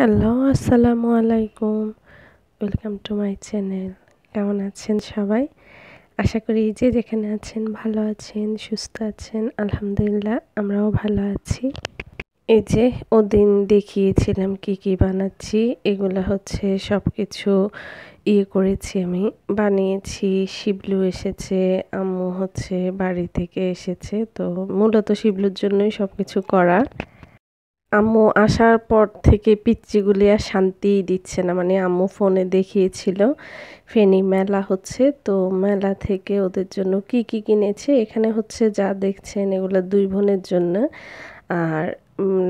hello আসসালামু আলাইকুম welcome to my channel কেমন আছেন সবাই আশা করি যে যেখানে আছেন ভালো আছেন সুস্থ আছেন আলহামদুলিল্লাহ আমরাও ভালো আছি এই যে ওদিন দেখিয়েছিলাম কি কি বানাচ্ছি এগুলো হচ্ছে সব কিছু ইয়ে করেছি আমি বানিয়েছি শিবলু এসেছে আম্মু হচ্ছে বাড়ি থেকে এসেছে তো মূলত শিবলুর জন্যই সব কিছু করা আম্মু আসার পর থেকে পিচ্চিগুলি আর শান্তিই দিচ্ছে না মানে আম্মু ফোনে দেখিয়েছিল ফেনি মেলা হচ্ছে তো মেলা থেকে ওদের জন্য কি কি কিনেছে এখানে হচ্ছে যা দেখছেন এগুলো দুই বোনের জন্য আর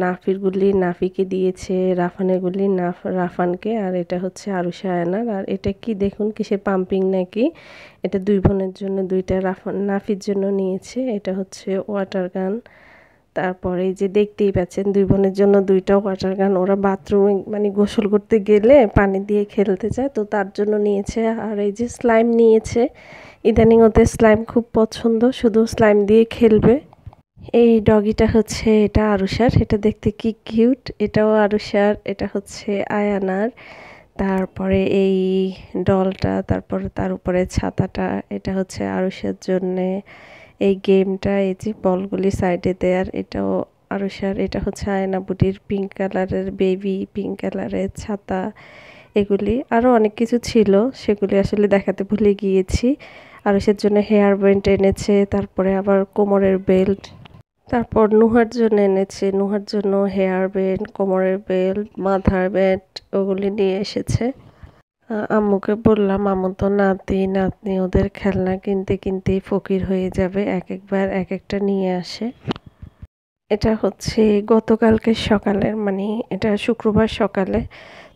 নাফিরগুলি নাফিকে দিয়েছে রাফানেরগুলি নাফ রাফানকে আর এটা হচ্ছে আরুষা আয়নার আর এটা কি দেখুন কিসে পাম্পিং নাকি এটা দুই বোনের জন্য দুইটা রাফান নাফির জন্য নিয়েছে এটা হচ্ছে ওয়াটার গান তারপরে যে দেখতেই পাচ্ছেন দুই বোনের জন্য দুইটা ওয়াটার গান ওরা বাথরুমে মানে গোসল করতে গেলে পানি দিয়ে খেলতে চায় তো তার জন্য নিয়েছে আর এই যে স্লাইম নিয়েছে ইদানিং ওদের স্লাইম খুব পছন্দ শুধু স্লাইম দিয়ে খেলবে এই ডগিটা হচ্ছে এটা আরুষার এটা দেখতে কি কিউট এটাও আরুষার এটা হচ্ছে আয়ানার তারপরে এই ডলটা তারপর তার উপরে ছাতাটা এটা হচ্ছে আরুষের জন্যে এই গেমটা এই যে বলগুলি সাইডে দেয়ার এটাও আরুষার এটা হচ্ছে আয়না বুটির পিঙ্ক কালারের বেবি পিঙ্ক কালারের ছাতা এগুলি আরও অনেক কিছু ছিল সেগুলি আসলে দেখাতে ভুলে গিয়েছি আরুষের জন্য হেয়ার ব্যান্ড এনেছে তারপরে আবার কোমরের বেল্ট তারপর নুহার জন্য এনেছে নুহার জন্য হেয়ার ব্যান্ড কোমরের বেল্ট মাথার ব্যান্ড ওগুলি নিয়ে এসেছে আম্মুকে বললাম আম্মু তো নাতি নাতনি ওদের খেলনা কিনতে কিনতেই ফকির হয়ে যাবে এক একবার এক একটা নিয়ে আসে এটা হচ্ছে গতকালকে সকালের মানে এটা শুক্রবার সকালে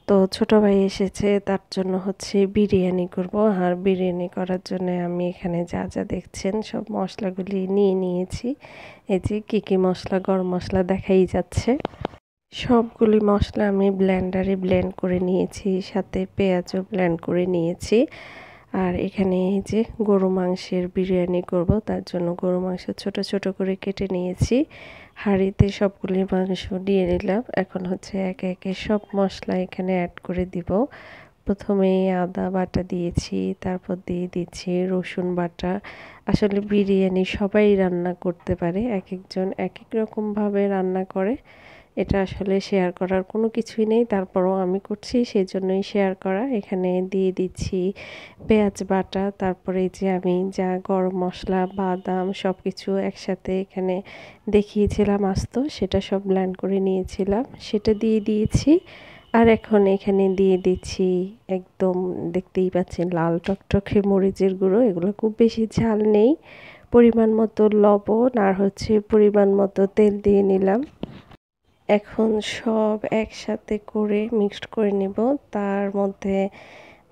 তো ছোটো ভাই এসেছে তার জন্য হচ্ছে বিরিয়ানি করব আর বিরিয়ানি করার জন্য আমি এখানে যা যা দেখছেন সব মশলাগুলি নিয়ে নিয়েছি এই যে কী কী মশলা গরম মশলা দেখাই যাচ্ছে সবগুলি মশলা আমি ব্ল্যান্ডারে ব্লেন্ড করে নিয়েছি সাথে পেঁয়াজও ব্লেন্ড করে নিয়েছি আর এখানে এই যে গরু মাংসের বিরিয়ানি করব তার জন্য গরু মাংস ছোট ছোট করে কেটে নিয়েছি হাঁড়িতে সবগুলি মাংস দিয়ে নিলাম এখন হচ্ছে একে একে সব মশলা এখানে অ্যাড করে দিব প্রথমে আদা বাটা দিয়েছি তারপর দিয়ে দিচ্ছি রসুন বাটা আসলে বিরিয়ানি সবাই রান্না করতে পারে এক একজন এক এক রকমভাবে রান্না করে এটা আসলে শেয়ার করার কোনো কিছুই নেই তারপরও আমি করছি সেই জন্যই শেয়ার করা এখানে দিয়ে দিচ্ছি পেঁয়াজ বাটা তারপরে যে আমি যা গরম মশলা বাদাম সব কিছু একসাথে এখানে দেখিয়েছিলাম আস্ত সেটা সব ব্ল্যান্ড করে নিয়েছিলাম সেটা দিয়ে দিয়েছি আর এখন এখানে দিয়ে দিচ্ছি একদম দেখতেই পাচ্ছেন লাল টকটকে মরিচের গুঁড়ো এগুলো খুব বেশি ঝাল নেই পরিমাণ মতো লবণ আর হচ্ছে পরিমাণ মতো তেল দিয়ে নিলাম এখন সব একসাথে করে মিক্সড করে নেব তার মধ্যে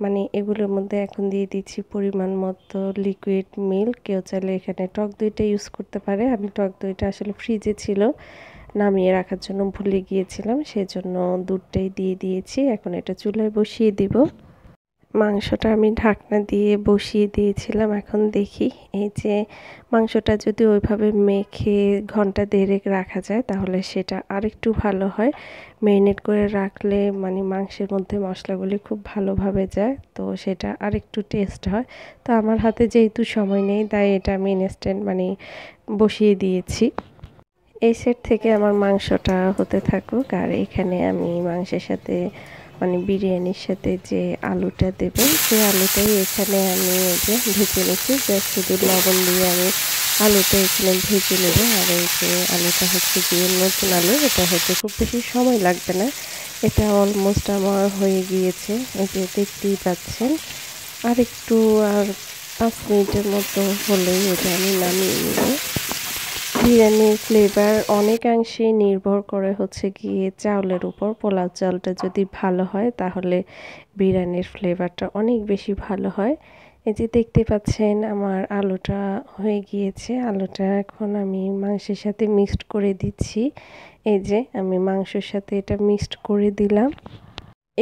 মানে এগুলোর মধ্যে এখন দিয়ে দিচ্ছি পরিমাণ মতো লিকুইড মিল্ক কেউ চাইলে এখানে টক দইটা ইউজ করতে পারে আমি টক দইটা আসলে ফ্রিজে ছিল নামিয়ে রাখার জন্য ভুলে গিয়েছিলাম সেজন্য দুধটাই দিয়ে দিয়েছি এখন এটা চুলায় বসিয়ে দিব মাংসটা আমি ঢাকনা দিয়ে বসিয়ে দিয়েছিলাম এখন দেখি এই যে মাংসটা যদি ওইভাবে মেখে ঘন্টা দেড়েক রাখা যায় তাহলে সেটা আরেকটু ভালো হয় ম্যারিনেট করে রাখলে মানে মাংসের মধ্যে মশলাগুলি খুব ভালোভাবে যায় তো সেটা আরেকটু টেস্ট হয় তো আমার হাতে যেহেতু সময় নেই তাই এটা আমি ইনস্ট্যান্ট মানে বসিয়ে দিয়েছি এই সেট থেকে আমার মাংসটা হতে থাকুক আর এখানে আমি মাংসের সাথে মানে বিরিয়ানির সাথে যে আলুটা দেবেন সেই আলুটাই এখানে আমি যে ভেজে নিচ্ছি জাস্ট শুধু লবণ দিয়ে আমি আলুটা এখানে ভেজে নেব আর এই যে আলুটা হচ্ছে গিয়ে নতুন আলু এটা হচ্ছে খুব বেশি সময় লাগবে না এটা অলমোস্ট আমার হয়ে গিয়েছে এই যে দেখতেই পাচ্ছেন আর একটু আর পাঁচ মিনিটের মতো হলেই এটা আমি নামিয়ে নেব বিরিয়ানির ফ্লেভার অনেকাংশেই নির্ভর করে হচ্ছে গিয়ে চাউলের উপর পোলাও চালটা যদি ভালো হয় তাহলে বিরিয়ানির ফ্লেভারটা অনেক বেশি ভালো হয় এই যে দেখতে পাচ্ছেন আমার আলুটা হয়ে গিয়েছে আলুটা এখন আমি মাংসের সাথে মিক্সড করে দিচ্ছি এই যে আমি মাংসের সাথে এটা মিক্সড করে দিলাম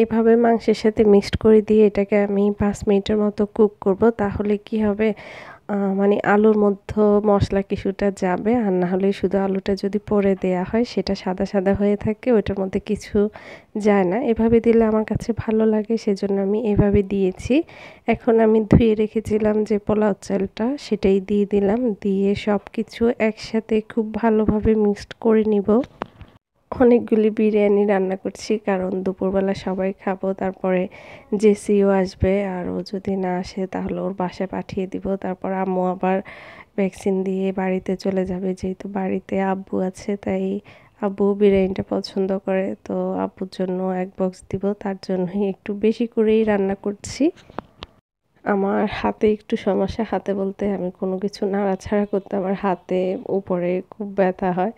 এভাবে মাংসের সাথে মিক্সড করে দিয়ে এটাকে আমি পাঁচ মিনিটের মতো কুক করব তাহলে কি হবে মানে আলুর মধ্যে মশলা কিছুটা যাবে আর না হলে শুধু আলুটা যদি পরে দেয়া হয় সেটা সাদা সাদা হয়ে থাকে ওইটার মধ্যে কিছু যায় না এভাবে দিলে আমার কাছে ভালো লাগে সেজন্য আমি এভাবে দিয়েছি এখন আমি ধুয়ে রেখেছিলাম যে পোলাও চালটা সেটাই দিয়ে দিলাম দিয়ে সব কিছু একসাথে খুব ভালোভাবে মিক্সড করে নিব অনেকগুলি বিরিয়ানি রান্না করছি কারণ দুপুরবেলা সবাই খাবো তারপরে জেসিও আসবে আর ও যদি না আসে তাহলে ওর বাসায় পাঠিয়ে দিব তারপর আম্মু আবার ভ্যাকসিন দিয়ে বাড়িতে চলে যাবে যেহেতু বাড়িতে আব্বু আছে তাই আব্বু বিরিয়ানিটা পছন্দ করে তো আব্বুর জন্য এক বক্স দিব তার জন্যই একটু বেশি করেই রান্না করছি আমার হাতে একটু সমস্যা হাতে বলতে আমি কোনো কিছু নাড়াছাড়া করতে আমার হাতে উপরে খুব ব্যথা হয়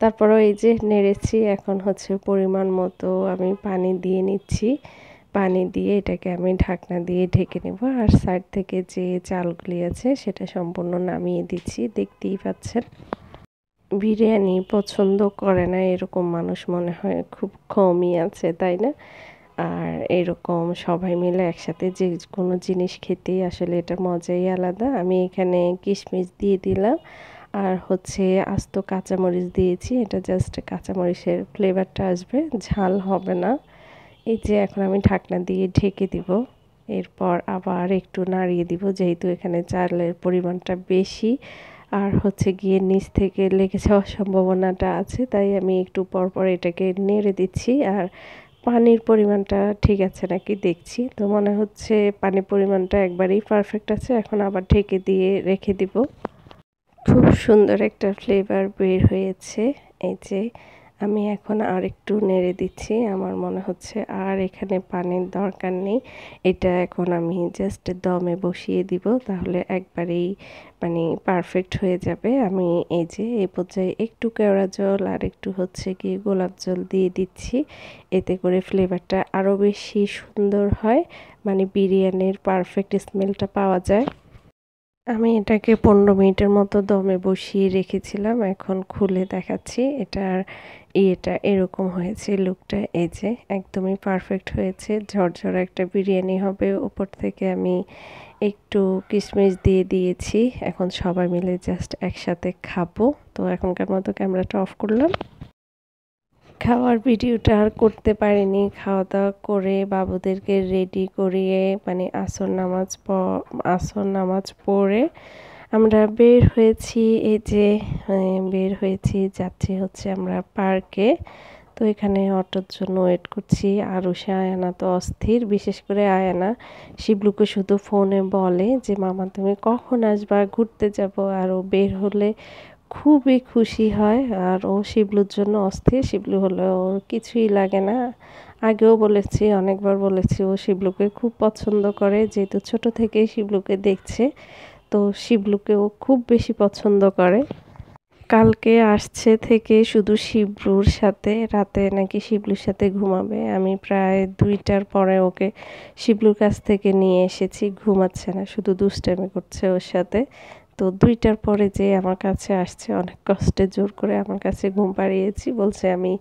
তারপরে এই যে নেড়েছি এখন হচ্ছে পরিমাণ মতো আমি পানি দিয়ে নিচ্ছি পানি দিয়ে এটাকে আমি ঢাকনা দিয়ে ঢেকে নেব আর সাইড থেকে যে চালগুলি আছে সেটা সম্পূর্ণ নামিয়ে দিচ্ছি দেখতেই পাচ্ছেন বিরিয়ানি পছন্দ করে না এরকম মানুষ মনে হয় খুব কমই আছে তাই না আর এরকম সবাই মিলে একসাথে যে কোনো জিনিস খেতেই আসলে এটা মজাই আলাদা আমি এখানে কিশমিশ দিয়ে দিলাম আর হচ্ছে আস্ত কাঁচামরিচ দিয়েছি এটা জাস্ট কাঁচামরিচের ফ্লেভারটা আসবে ঝাল হবে না এই যে এখন আমি ঢাকনা দিয়ে ঢেকে দিব এরপর আবার একটু নাড়িয়ে দিব যেহেতু এখানে চালের পরিমাণটা বেশি আর হচ্ছে গিয়ে নিচ থেকে লেগে যাওয়ার সম্ভাবনাটা আছে তাই আমি একটু পরপর এটাকে নেড়ে দিচ্ছি আর পানির পরিমাণটা ঠিক আছে নাকি দেখছি তো মনে হচ্ছে পানির পরিমাণটা একবারেই পারফেক্ট আছে এখন আবার ঢেকে দিয়ে রেখে দিব খুব সুন্দর একটা ফ্লেভার বের হয়েছে এই যে আমি এখন আর একটু নেড়ে দিচ্ছি আমার মনে হচ্ছে আর এখানে পানির দরকার নেই এটা এখন আমি জাস্ট দমে বসিয়ে দিব তাহলে একবারেই মানে পারফেক্ট হয়ে যাবে আমি এই যে এই পর্যায়ে একটু কেওড়া জল আর একটু হচ্ছে কি গোলাপ জল দিয়ে দিচ্ছি এতে করে ফ্লেভারটা আরও বেশি সুন্দর হয় মানে বিরিয়ানির পারফেক্ট স্মেলটা পাওয়া যায় আমি এটাকে পনেরো মিনিটের মতো দমে বসিয়ে রেখেছিলাম এখন খুলে দেখাচ্ছি এটার ইয়েটা এরকম হয়েছে লুকটা এই যে একদমই পারফেক্ট হয়েছে ঝরঝর একটা বিরিয়ানি হবে উপর থেকে আমি একটু কিশমিশ দিয়ে দিয়েছি এখন সবাই মিলে জাস্ট একসাথে খাবো তো এখনকার মতো ক্যামেরাটা অফ করলাম খাওয়ার ভিডিওটা আর করতে পারিনি খাওয়া দাওয়া করে বাবুদেরকে রেডি করিয়ে মানে আসর নামাজ আসর নামাজ পড়ে আমরা বের হয়েছি এই যে বের হয়েছি যাচ্ছি হচ্ছে আমরা পার্কে তো এখানে অটোর জন্য ওয়েট করছি আর সে আয়না তো অস্থির বিশেষ করে আয়না শিবলুকে শুধু ফোনে বলে যে মামা তুমি কখন আসবা ঘুরতে যাব আর ও বের হলে খুবই খুশি হয় আর ও শিবলুর জন্য অস্থির শিবলু হলে ওর কিছুই লাগে না আগেও বলেছি অনেকবার বলেছি ও শিবলুকে খুব পছন্দ করে যেহেতু ছোট থেকে শিবলুকে দেখছে তো শিবলুকে ও খুব বেশি পছন্দ করে কালকে আসছে থেকে শুধু শিবলুর সাথে রাতে নাকি শিবলুর সাথে ঘুমাবে আমি প্রায় দুইটার পরে ওকে শিবলুর কাছ থেকে নিয়ে এসেছি ঘুমাচ্ছে না শুধু দুষ্টামি করছে ওর সাথে তো দুইটার পরে যে আমার কাছে আসছে অনেক কষ্টে জোর করে আমার কাছে ঘুম পাড়িয়েছি বলছে আমি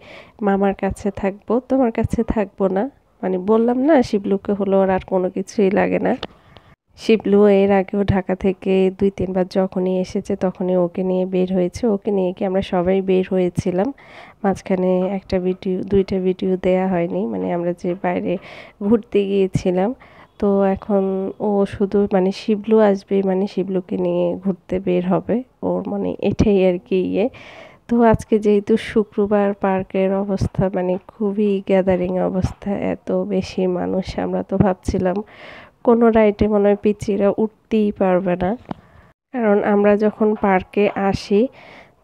মামার কাছে থাকবো তোমার কাছে থাকবো না মানে বললাম না শিবলুকে হলো ওর আর কোনো কিছুই লাগে না শিবলু এর আগেও ঢাকা থেকে দুই তিনবার যখনই এসেছে তখনই ওকে নিয়ে বের হয়েছে ওকে নিয়ে কি আমরা সবাই বের হয়েছিলাম মাঝখানে একটা ভিডিও দুইটা ভিডিও দেয়া হয়নি মানে আমরা যে বাইরে ঘুরতে গিয়েছিলাম তো এখন ও শুধু মানে শিবলু আসবে মানে শিবলুকে নিয়ে ঘুরতে বের হবে ওর মানে এটাই আর কি ইয়ে তো আজকে যেহেতু শুক্রবার পার্কের অবস্থা মানে খুবই গ্যাদারিং অবস্থা এত বেশি মানুষ আমরা তো ভাবছিলাম কোনো রাইটে মনে হয় পিচিরা উঠতেই পারবে না কারণ আমরা যখন পার্কে আসি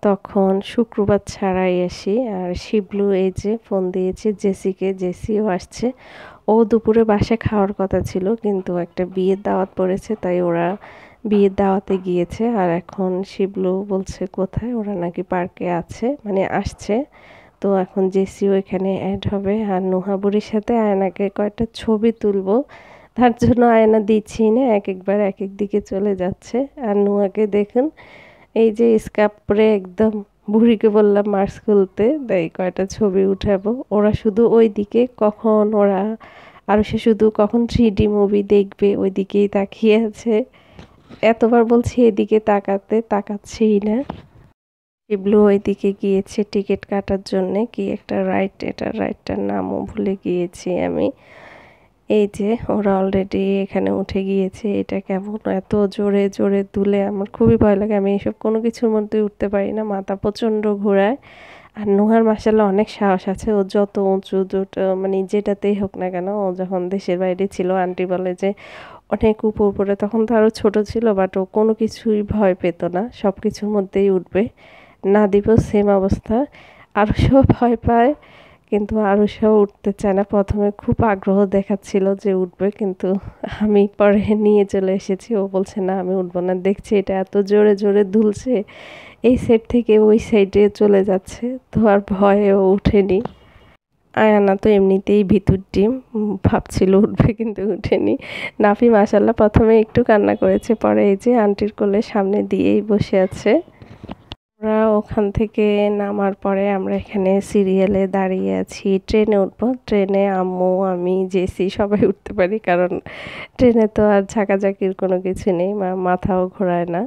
তখন শুক্রবার ছাড়াই আসি আর শিবলু এই যে ফোন দিয়েছে জেসিকে জেসিও আসছে ও দুপুরে বাসে খাওয়ার কথা ছিল কিন্তু একটা বিয়ের দাওয়াত পড়েছে তাই ওরা বিয়ের দাওয়াতে গিয়েছে আর এখন শিবলু বলছে কোথায় ওরা নাকি পার্কে আছে মানে আসছে তো এখন জেসিও এখানে অ্যাড হবে আর নুহাবুরির সাথে আয়নাকে কয়েকটা ছবি তুলব তার জন্য আয়না দিচ্ছি না এক একবার এক এক দিকে চলে যাচ্ছে আর নোহাকে দেখুন এই যে স্কাপ পরে একদম বুড়িকে বললাম মার্কস খুলতে দেয় কয়টা ছবি উঠাবো ওরা শুধু ওই দিকে কখন ওরা আরও সে শুধু কখন থ্রি ডি মুভি দেখবে ওই দিকেই তাকিয়ে আছে এতবার বলছি এদিকে তাকাতে তাকাচ্ছেই না শিবলু দিকে গিয়েছে টিকিট কাটার জন্যে কি একটা রাইট এটা রাইটটার নামও ভুলে গিয়েছি আমি এই যে ওরা অলরেডি এখানে উঠে গিয়েছে এটা কেমন এত জোরে জোরে তুলে আমার খুবই ভয় লাগে আমি এইসব কোনো কিছুর মধ্যে উঠতে পারি না মাথা প্রচণ্ড ঘোরায় আর নোহার মাসাল্লাহ অনেক সাহস আছে ও যত উঁচু জোট মানে যেটাতেই হোক না কেন ও যখন দেশের বাইরে ছিল আন্টি বলে যে অনেক উপর উপরে তখন তো আরও ছোটো ছিল বাট ও কোনো কিছুই ভয় পেত না সব কিছুর মধ্যেই উঠবে না দিব সেম অবস্থা আরও সব ভয় পায় কিন্তু আরও সেও উঠতে চায় না প্রথমে খুব আগ্রহ দেখাচ্ছিল যে উঠবে কিন্তু আমি পরে নিয়ে চলে এসেছি ও বলছে না আমি উঠবো না দেখছি এটা এত জোরে জোরে দুলছে এই সাইড থেকে ওই সাইডে চলে যাচ্ছে তো আর ভয়ে ও উঠেনি আয়ানা তো এমনিতেই ভিতুর ডিম ভাবছিল উঠবে কিন্তু উঠেনি নাফি মাসাল্লাহ প্রথমে একটু কান্না করেছে পরে এই যে আন্টির কোলে সামনে দিয়েই বসে আছে আমরা ওখান থেকে নামার পরে আমরা এখানে সিরিয়ালে দাঁড়িয়ে আছি ট্রেনে উঠবো ট্রেনে আম্মু আমি জেসি সবাই উঠতে পারি কারণ ট্রেনে তো আর ঝাঁকাঝাঁকির কোনো কিছু নেই মাথাও ঘোরায় না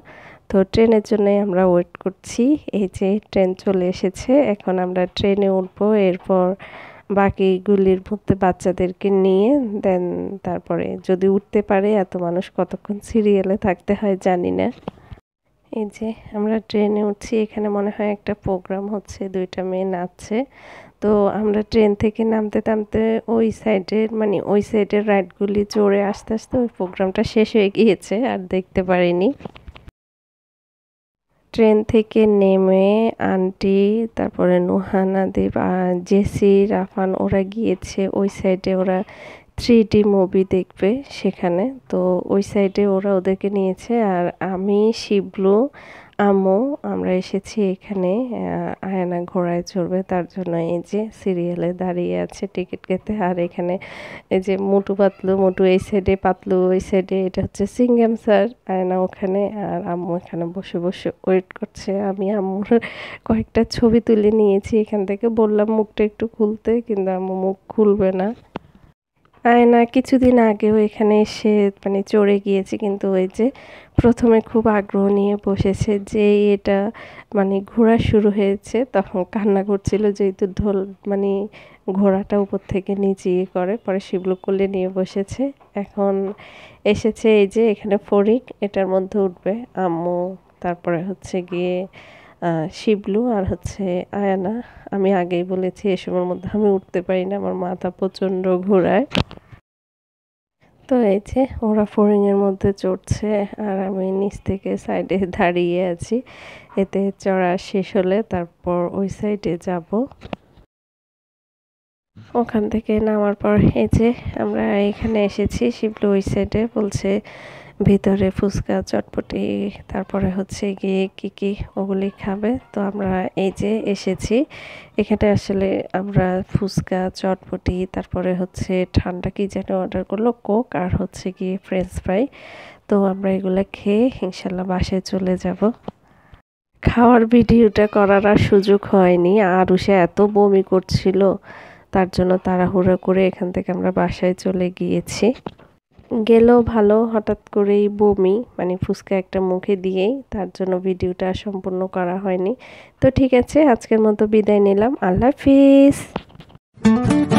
তো ট্রেনের জন্যই আমরা ওয়েট করছি এই যে ট্রেন চলে এসেছে এখন আমরা ট্রেনে উঠবো এরপর বাকি গুলির মধ্যে বাচ্চাদেরকে নিয়ে দেন তারপরে যদি উঠতে পারে এত মানুষ কতক্ষণ সিরিয়ালে থাকতে হয় জানি না এই যে আমরা ট্রেনে উঠছি এখানে মনে হয় একটা প্রোগ্রাম হচ্ছে দুইটা মেয়ে নাচছে তো আমরা ট্রেন থেকে নামতে নামতে ওই সাইডের মানে ওই সাইডের রাইডগুলি চড়ে আস্তে আস্তে ওই প্রোগ্রামটা শেষ হয়ে গিয়েছে আর দেখতে পারিনি ট্রেন থেকে নেমে আন্টি তারপরে নুহানা দেব জেসি রাফান ওরা গিয়েছে ওই সাইডে ওরা থ্রি ডি মুভি দেখবে সেখানে তো ওই সাইডে ওরা ওদেরকে নিয়েছে আর আমি শিবলু আম্মু আমরা এসেছি এখানে আয়না ঘোড়ায় চড়বে তার জন্য এই যে সিরিয়ালে দাঁড়িয়ে আছে টিকিট কেটে আর এখানে এই যে মুটু পাতলু মুটু এই সাইডে পাতলু ওই সাইডে এটা হচ্ছে সিঙ্গাম স্যার আয়না ওখানে আর আম্মু এখানে বসে বসে ওয়েট করছে আমি আম্মুর কয়েকটা ছবি তুলে নিয়েছি এখান থেকে বললাম মুখটা একটু খুলতে কিন্তু আম্মু মুখ খুলবে না আয়না কিছুদিন আগেও এখানে এসে মানে চড়ে গিয়েছে কিন্তু ওই যে প্রথমে খুব আগ্রহ নিয়ে বসেছে যে এটা মানে ঘোরা শুরু হয়েছে তখন কান্না করছিল যেহেতু ঢোল মানে ঘোড়াটা উপর থেকে নিচে ইয়ে করে পরে শিবলু কোলে নিয়ে বসেছে এখন এসেছে এই যে এখানে ফরিক এটার মধ্যে উঠবে আম্মু তারপরে হচ্ছে গিয়ে শিবলু আর হচ্ছে আয়ানা আমি আগেই বলেছি এসবের মধ্যে আমি উঠতে পারি না আমার মাথা প্রচণ্ড ঘোরায় তো এই যে ওরা ফোরিংয়ের মধ্যে চড়ছে আর আমি নিচ থেকে সাইডে দাঁড়িয়ে আছি এতে চড়া শেষ হলে তারপর ওই সাইডে যাব ওখান থেকে নামার পর এই যে আমরা এখানে এসেছি শিবলু ওই সাইডে বলছে ভিতরে ফুচকা চটপটি তারপরে হচ্ছে গিয়ে কী কী ওগুলি খাবে তো আমরা এই যে এসেছি এখানে আসলে আমরা ফুচকা চটপটি তারপরে হচ্ছে ঠান্ডা কি যেন অর্ডার করলো কোক আর হচ্ছে গিয়ে ফ্রেঞ্চ ফ্রাই তো আমরা এগুলো খেয়ে ইনশাল্লাহ বাসায় চলে যাব খাওয়ার ভিডিওটা করার আর সুযোগ হয়নি আর সে এত বমি করছিল তার জন্য তাড়াহুড়ো করে এখান থেকে আমরা বাসায় চলে গিয়েছি গেলেও ভালো হঠাৎ করেই বমি মানে ফুচকা একটা মুখে দিয়েই তার জন্য ভিডিওটা সম্পূর্ণ করা হয়নি তো ঠিক আছে আজকের মতো বিদায় নিলাম আল্লাহ হাফিজ